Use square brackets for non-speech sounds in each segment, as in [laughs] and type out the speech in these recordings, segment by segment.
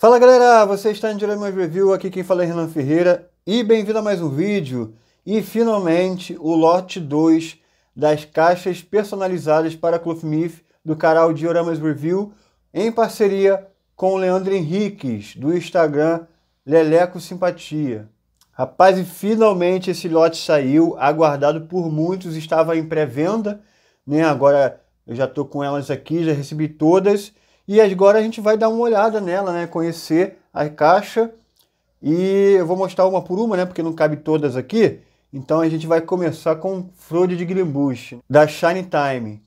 Fala galera, você está em Dilemas Review, aqui quem fala é Renan Ferreira e bem-vindo a mais um vídeo. E finalmente o lote 2 das caixas personalizadas para Clothmith do canal Dioramas Review em parceria com o Leandro Henriques do Instagram Leleco Simpatia. Rapaz, e finalmente esse lote saiu, aguardado por muitos, estava em pré-venda, né? Agora eu já tô com elas aqui, já recebi todas e agora a gente vai dar uma olhada nela, né? Conhecer a caixa. E eu vou mostrar uma por uma, né? Porque não cabe todas aqui. Então a gente vai começar com Frode de Grimbush, da Shine Time.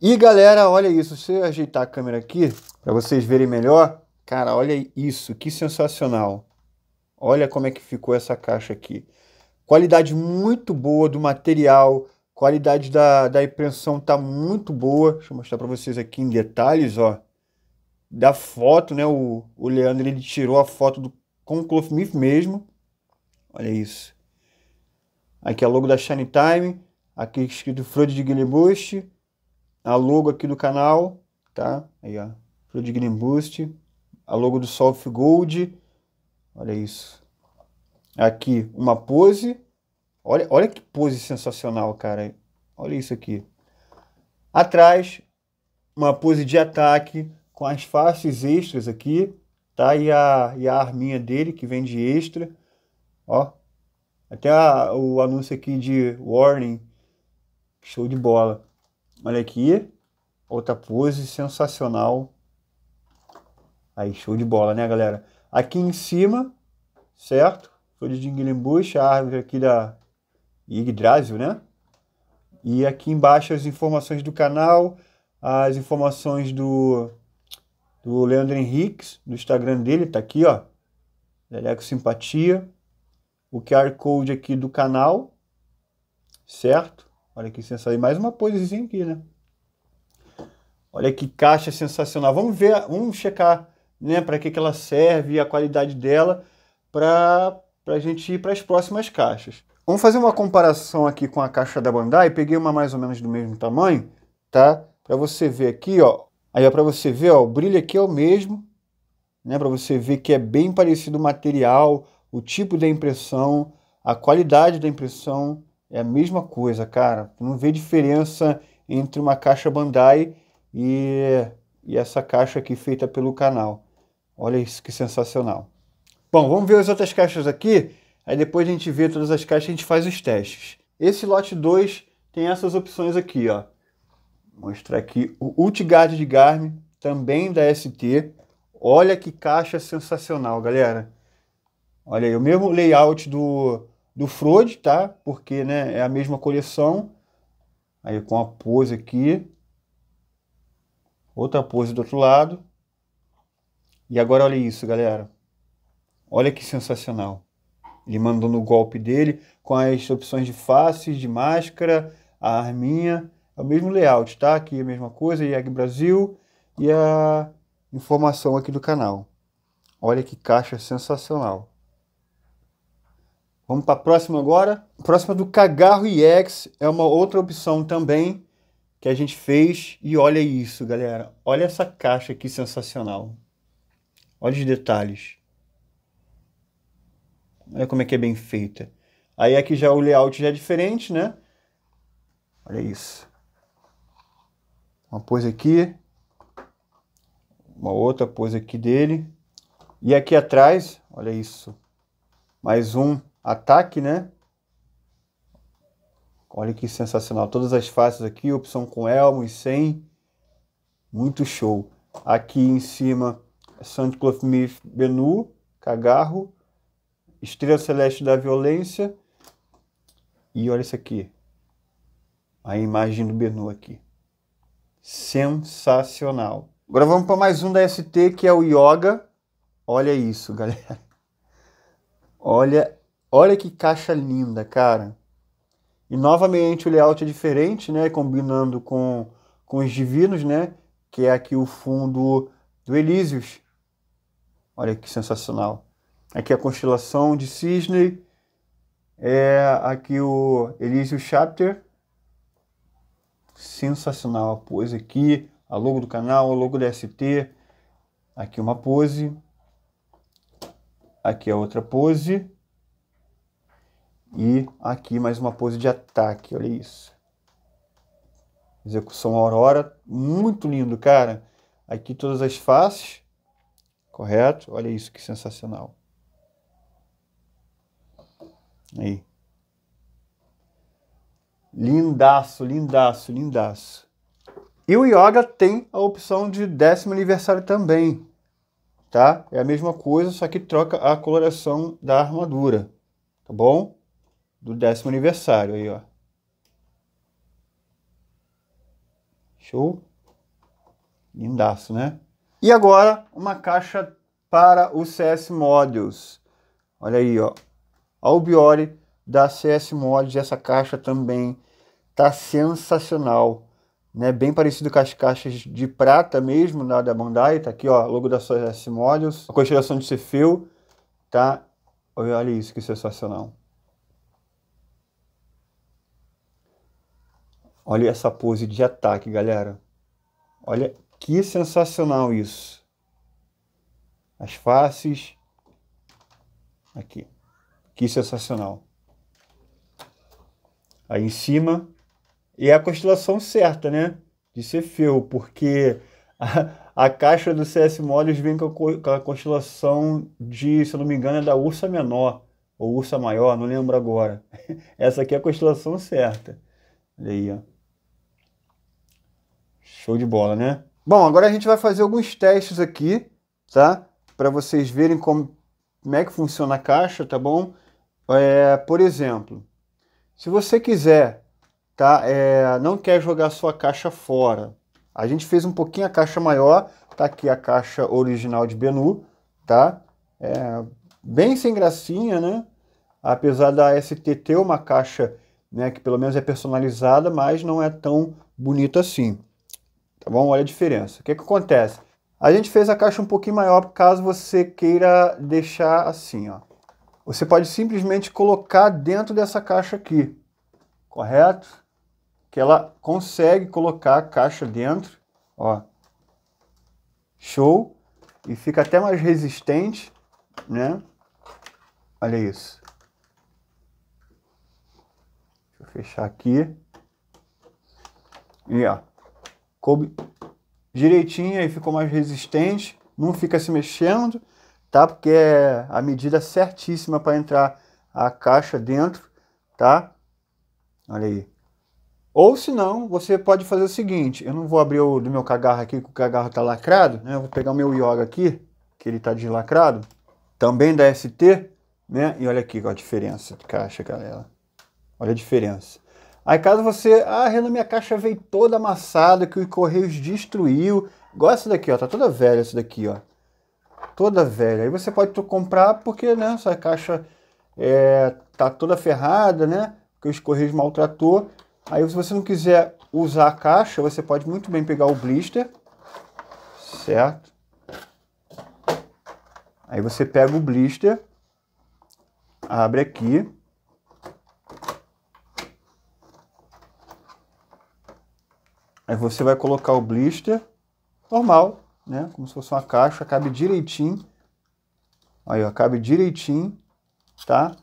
E galera, olha isso. Se eu ajeitar a câmera aqui, para vocês verem melhor. Cara, olha isso. Que sensacional. Olha como é que ficou essa caixa aqui. Qualidade muito boa do material, qualidade da, da impressão tá muito boa. Deixa eu mostrar para vocês aqui em detalhes, ó da foto, né? O, o Leandro ele tirou a foto do, com o Clothmith mesmo. Olha isso. Aqui é a logo da Shine Time. Aqui escrito Freud de Guilherme A logo aqui do canal, tá? Aí, ó. Freud de Guilherme A logo do Soft Gold. Olha isso. Aqui uma pose. Olha, olha que pose sensacional, cara. Olha isso aqui. Atrás, uma pose de ataque com as faces extras aqui, tá? E a, e a arminha dele, que vem de extra, ó. Até a, o anúncio aqui de Warning, show de bola. Olha aqui, outra pose sensacional. Aí, show de bola, né, galera? Aqui em cima, certo? Foi de Jinglimbush, a árvore aqui da Yggdrasil, né? E aqui embaixo as informações do canal, as informações do do Leandro Henriques, do Instagram dele, tá aqui, ó. Leleco é Simpatia. O QR Code aqui do canal, certo? Olha que sensacional. E mais uma coisinha aqui, né? Olha que caixa sensacional. Vamos ver, vamos checar, né, para que, que ela serve, a qualidade dela, para a gente ir para as próximas caixas. Vamos fazer uma comparação aqui com a caixa da Bandai. Peguei uma mais ou menos do mesmo tamanho, tá? Para você ver aqui, ó, Aí ó, é para você ver, ó, o brilho aqui é o mesmo, né? Para você ver que é bem parecido o material, o tipo da impressão, a qualidade da impressão é a mesma coisa, cara. Não vê diferença entre uma caixa Bandai e, e essa caixa aqui feita pelo canal. Olha isso que sensacional. Bom, vamos ver as outras caixas aqui. Aí depois a gente vê todas as caixas e a gente faz os testes. Esse lote 2 tem essas opções aqui, ó. Mostrar aqui o Ultigard de Garmin, também da ST. Olha que caixa sensacional, galera. Olha aí, o mesmo layout do, do Frode, tá? Porque né, é a mesma coleção. Aí com a pose aqui. Outra pose do outro lado. E agora olha isso, galera. Olha que sensacional. Ele mandou no golpe dele com as opções de faces, de máscara, a arminha. É o mesmo layout, tá? Aqui é a mesma coisa, IAG Brasil e a informação aqui do canal. Olha que caixa sensacional. Vamos para a próxima agora. A próxima do Cagarro EX é uma outra opção também que a gente fez. E olha isso, galera. Olha essa caixa aqui sensacional. Olha os detalhes. Olha como é que é bem feita. Aí aqui já o layout já é diferente, né? Olha isso uma pose aqui, uma outra pose aqui dele. E aqui atrás, olha isso, mais um ataque, né? Olha que sensacional, todas as faces aqui, opção com elmo e sem, muito show. Aqui em cima, Sandcloth Myth Benu, Cagarro, Estrela Celeste da Violência. E olha isso aqui, a imagem do Benu aqui sensacional. Agora vamos para mais um da ST que é o Yoga. Olha isso, [laughs] galera. Olha, olha que caixa linda, cara. E novamente o layout é diferente, né? Combinando com, com os divinos, né? Que é aqui o fundo do Elísios. Olha que sensacional. Aqui a constelação de Cisne. É aqui o Elísio Chapter sensacional a pose aqui, a logo do canal, a logo da ST, aqui uma pose, aqui a outra pose e aqui mais uma pose de ataque, olha isso. Execução Aurora, muito lindo, cara. Aqui todas as faces, correto? Olha isso, que sensacional. Aí. Lindaço, lindaço, lindaço. E o Yoga tem a opção de décimo aniversário também, tá? É a mesma coisa, só que troca a coloração da armadura, tá bom? Do décimo aniversário aí, ó. Show? Lindaço, né? E agora, uma caixa para o CS Models. Olha aí, ó. Albiori da CS Mods, essa caixa também tá sensacional, né? Bem parecido com as caixas de prata mesmo da, da Bandai, tá aqui, ó, logo da CS Mods, a constelação de Cefeu, tá? Olha isso que sensacional. Olha essa pose de ataque, galera. Olha que sensacional isso. As faces. Aqui. Que sensacional aí em cima. E é a constelação certa, né? De Cefeu, porque a, a caixa do CS Moles vem com a, com a, constelação de, se não me engano, é da Ursa Menor ou Ursa Maior, não lembro agora. [laughs] Essa aqui é a constelação certa. Olha aí, ó. Show de bola, né? Bom, agora a gente vai fazer alguns testes aqui, tá? Para vocês verem como, como é que funciona a caixa, tá bom? É, por exemplo, se você quiser, tá? É, não quer jogar sua caixa fora. A gente fez um pouquinho a caixa maior, tá aqui a caixa original de Benu, tá? É, bem sem gracinha, né? Apesar da ST ter uma caixa, né, que pelo menos é personalizada, mas não é tão bonita assim. Tá bom? Olha a diferença. O que, que acontece? A gente fez a caixa um pouquinho maior caso você queira deixar assim, ó você pode simplesmente colocar dentro dessa caixa aqui, correto? Que ela consegue colocar a caixa dentro, ó. Show! E fica até mais resistente, né? Olha isso. Deixa eu fechar aqui. E ó, coube direitinho, aí ficou mais resistente, não fica se mexendo tá? Porque é a medida certíssima para entrar a caixa dentro, tá? Olha aí. Ou se não, você pode fazer o seguinte, eu não vou abrir o do meu cagarro aqui, que o cagarro está lacrado, né? Eu vou pegar o meu ioga aqui, que ele está deslacrado, também da ST, né? E olha aqui ó, a diferença de caixa, galera. Olha a diferença. Aí caso você, ah, Renan, minha caixa veio toda amassada, que o Correios destruiu. Igual essa daqui, ó, tá toda velha essa daqui, ó toda velha. Aí você pode comprar porque né, essa caixa é, tá toda ferrada, né? Porque os correios maltratou. Aí se você não quiser usar a caixa, você pode muito bem pegar o blister, certo? Aí você pega o blister, abre aqui. Aí você vai colocar o blister normal, né? Como se fosse uma caixa, cabe direitinho. Aí, ó, cabe direitinho, tá?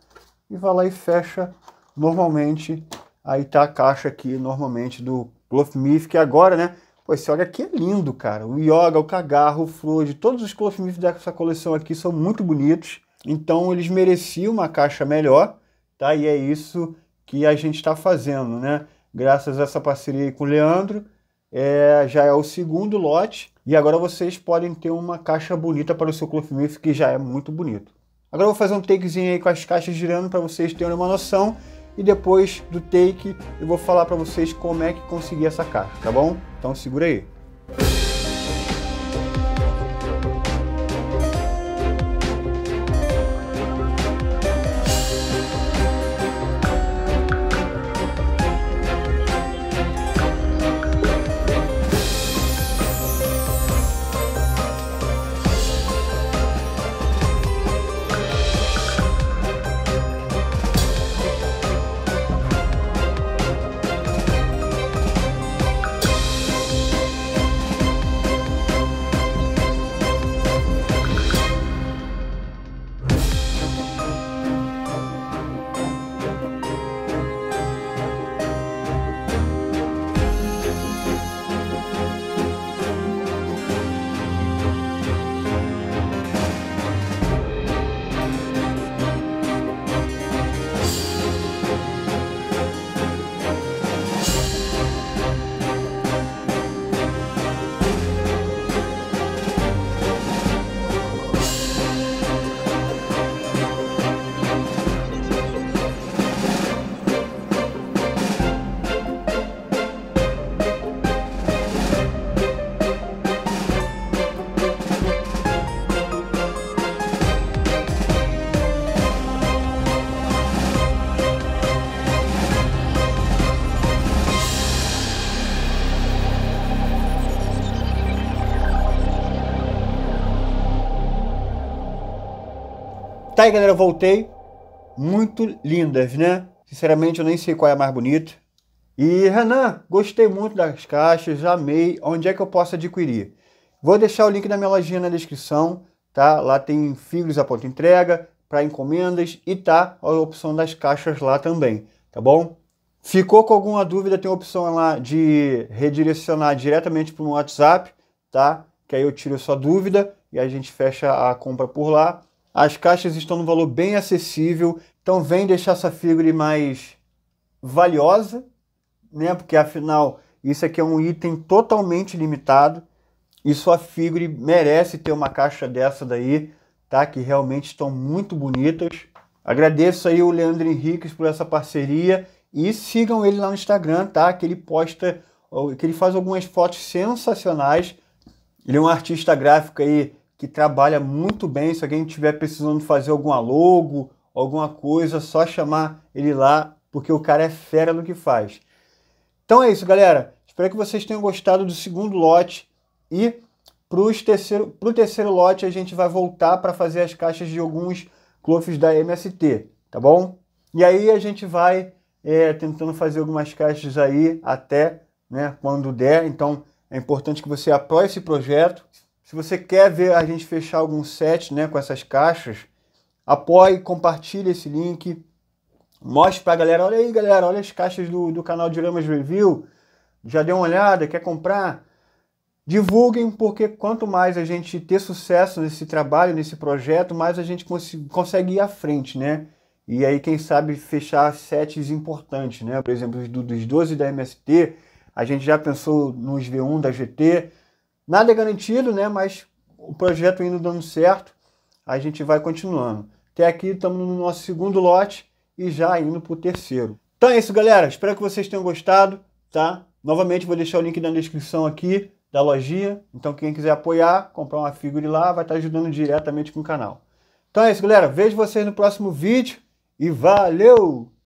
E vai lá e fecha normalmente. Aí tá a caixa aqui, normalmente, do Cloth Myth, que agora, né? Pô, esse óleo aqui é lindo, cara. O Yoga, o Cagarro, o Flood, todos os Cloth Myth dessa coleção aqui são muito bonitos. Então, eles mereciam uma caixa melhor, tá? E é isso que a gente está fazendo, né? Graças a essa parceria com o Leandro, é, já é o segundo lote e agora vocês podem ter uma caixa bonita para o seu Clothmith, que já é muito bonito. Agora eu vou fazer um takezinho aí com as caixas girando para vocês terem uma noção. E depois do take eu vou falar para vocês como é que consegui essa caixa, tá bom? Então segura aí. aí, galera, né, eu voltei. Muito lindas, né? Sinceramente, eu nem sei qual é a mais bonita. E, Renan, gostei muito das caixas, amei. Onde é que eu posso adquirir? Vou deixar o link da minha lojinha na descrição, tá? Lá tem figos a de entrega, para encomendas e tá a opção das caixas lá também, tá bom? Ficou com alguma dúvida, tem a opção lá de redirecionar diretamente para o WhatsApp, tá? Que aí eu tiro a sua dúvida e a gente fecha a compra por lá. As caixas estão num valor bem acessível, então vem deixar essa figura mais valiosa, né? Porque afinal, isso aqui é um item totalmente limitado e sua figura merece ter uma caixa dessa daí, tá? Que realmente estão muito bonitas. Agradeço aí o Leandro Henriques por essa parceria e sigam ele lá no Instagram, tá? Que ele posta, que ele faz algumas fotos sensacionais. Ele é um artista gráfico aí que trabalha muito bem. Se alguém tiver precisando fazer alguma logo, alguma coisa, só chamar ele lá, porque o cara é fera no que faz. Então é isso, galera. Espero que vocês tenham gostado do segundo lote e para terceiro, terceiro lote a gente vai voltar para fazer as caixas de alguns clofes da MST, tá bom? E aí a gente vai é, tentando fazer algumas caixas aí até né, quando der. Então é importante que você apoie esse projeto, se você quer ver a gente fechar algum set né, com essas caixas, apoie, compartilhe esse link, mostre para a galera, olha aí galera, olha as caixas do, do canal Diramas Review, já deu uma olhada, quer comprar? Divulguem, porque quanto mais a gente ter sucesso nesse trabalho, nesse projeto, mais a gente cons consegue ir à frente, né? E aí, quem sabe, fechar sets importantes, né? Por exemplo, dos 12 da MST, a gente já pensou nos V1 da GT, Nada é garantido, né? Mas o projeto indo dando certo, a gente vai continuando. Até aqui estamos no nosso segundo lote e já indo para o terceiro. Então é isso, galera. Espero que vocês tenham gostado, tá? Novamente vou deixar o link na descrição aqui da lojinha. Então quem quiser apoiar, comprar uma figura lá, vai estar tá ajudando diretamente com o canal. Então é isso, galera. Vejo vocês no próximo vídeo e valeu!